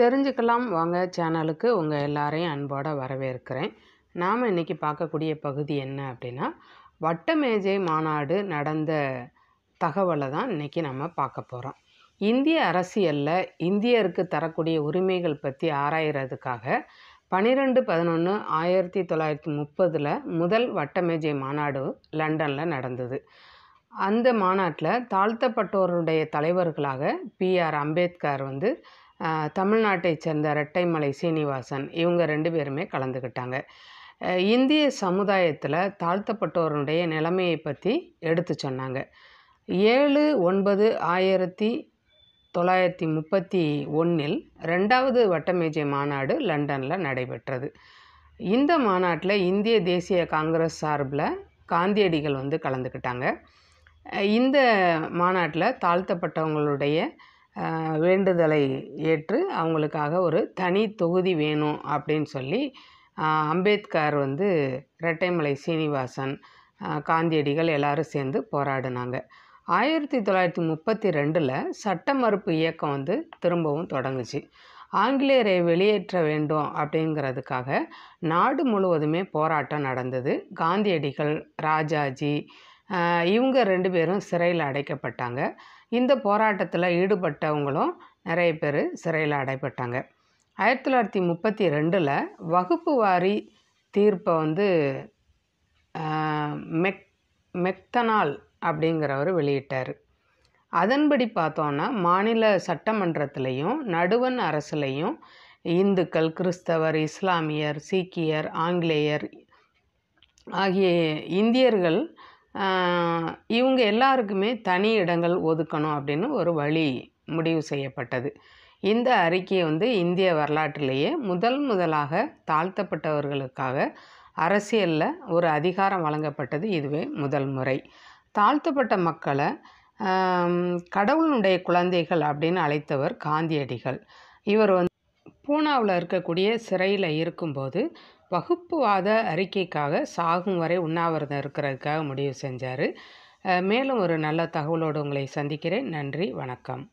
தெரிஞ்சுக்கலாம் வாங்க சேனலுக்கு உங்கள் எல்லாரையும் அன்போடு வரவேற்கிறேன் நாம் இன்றைக்கி பார்க்கக்கூடிய பகுதி என்ன அப்படின்னா வட்டமேஜை மாநாடு நடந்த தகவலை தான் இன்றைக்கி நம்ம பார்க்க போகிறோம் இந்திய அரசியலில் இந்தியருக்கு தரக்கூடிய உரிமைகள் பற்றி ஆராயிறதுக்காக பனிரெண்டு பதினொன்று ஆயிரத்தி தொள்ளாயிரத்தி முப்பதில் முதல் வட்டமேஜை மாநாடு லண்டனில் நடந்தது அந்த மாநாட்டில் தாழ்த்தப்பட்டோருடைய தலைவர்களாக பிஆர் அம்பேத்கர் வந்து தமிழ்நாட்டை சேர்ந்த ரெட்டைமலை சீனிவாசன் இவங்க ரெண்டு பேருமே கலந்துக்கிட்டாங்க இந்திய சமுதாயத்தில் தாழ்த்தப்பட்டோருடைய நிலைமையை பற்றி எடுத்து சொன்னாங்க ஏழு ஒன்பது ஆயிரத்தி தொள்ளாயிரத்தி முப்பத்தி ஒன்றில் ரெண்டாவது வட்டமேஜை மாநாடு லண்டனில் நடைபெற்றது இந்த மாநாட்டில் இந்திய தேசிய காங்கிரஸ் சார்பில் காந்தியடிகள் வந்து கலந்துக்கிட்டாங்க இந்த மாநாட்டில் தாழ்த்தப்பட்டவங்களுடைய வேண்டுதலை ஏற்று அவங்களுக்காக ஒரு தனி தொகுதி வேணும் அப்படின்னு சொல்லி அம்பேத்கர் வந்து ரெட்டைமலை சீனிவாசன் காந்தியடிகள் எல்லாரும் சேர்ந்து போராடினாங்க ஆயிரத்தி தொள்ளாயிரத்தி முப்பத்தி ரெண்டில் சட்ட மறுப்பு இயக்கம் வந்து திரும்பவும் தொடங்குச்சு ஆங்கிலேயரை வெளியேற்ற வேண்டும் அப்படிங்கிறதுக்காக நாடு முழுவதுமே போராட்டம் நடந்தது காந்தியடிகள் ராஜாஜி இவங்க ரெண்டு பேரும் சிறையில் அடைக்கப்பட்டாங்க இந்த போராட்டத்தில் ஈடுபட்டவங்களும் நிறைய பேர் சிறையில் அடைப்பட்டாங்க ஆயிரத்தி தொள்ளாயிரத்தி முப்பத்தி ரெண்டில் வகுப்பு வாரி தீர்ப்பை வந்து மெக் மெக்தனால் அப்படிங்கிறவர் வெளியிட்டார் அதன்படி பார்த்தோன்னா மாநில சட்டமன்றத்திலையும் நடுவன் அரசுலையும் இந்துக்கள் கிறிஸ்தவர் இஸ்லாமியர் சீக்கியர் ஆங்கிலேயர் ஆகிய இந்தியர்கள் இவங்க எல்லாருக்குமே தனி இடங்கள் ஒதுக்கணும் அப்படின்னு ஒரு வழி முடிவு செய்யப்பட்டது இந்த அறிக்கையை வந்து இந்திய வரலாற்றிலேயே முதல் முதலாக தாழ்த்தப்பட்டவர்களுக்காக அரசியலில் ஒரு அதிகாரம் வழங்கப்பட்டது இதுவே முதல் முறை தாழ்த்தப்பட்ட மக்களை கடவுளுடைய குழந்தைகள் அப்படின்னு அழைத்தவர் காந்தியடிகள் இவர் வந்து பூனாவில் இருக்கக்கூடிய சிறையில் இருக்கும்போது வகுப்புவாத அறிக்கைக்காக சாகும் வரை உண்ணாவிரதம் இருக்கிறதுக்காக முடிவு செஞ்சார் மேலும் ஒரு நல்ல தகவலோடு உங்களை சந்திக்கிறேன் நன்றி வணக்கம்